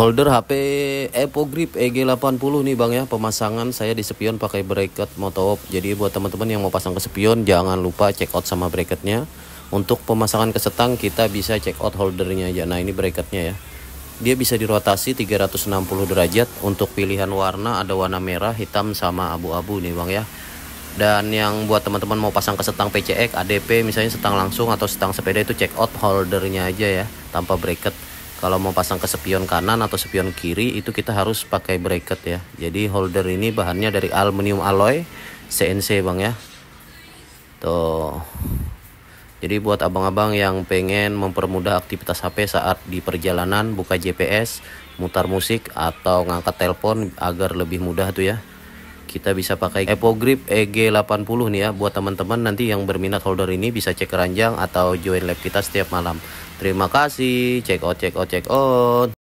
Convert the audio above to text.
Holder HP Epo Grip EG80 nih bang ya Pemasangan saya di spion pakai bracket motop Jadi buat teman-teman yang mau pasang ke spion Jangan lupa check out sama bracketnya Untuk pemasangan ke setang kita bisa check out holdernya aja Nah ini bracketnya ya Dia bisa dirotasi 360 derajat Untuk pilihan warna ada warna merah, hitam, sama abu-abu nih bang ya Dan yang buat teman-teman mau pasang ke setang PCX, ADP Misalnya setang langsung atau setang sepeda itu check out holdernya aja ya Tanpa bracket kalau mau pasang ke spion kanan atau spion kiri itu kita harus pakai bracket ya jadi holder ini bahannya dari aluminium alloy CNC bang ya tuh jadi buat abang-abang yang pengen mempermudah aktivitas HP saat di perjalanan buka GPS mutar musik atau ngangkat telepon agar lebih mudah tuh ya kita bisa pakai Epo Grip EG80 nih ya buat teman-teman nanti yang berminat holder ini bisa cek keranjang atau join lab kita setiap malam Terima kasih, check out, check out, check out.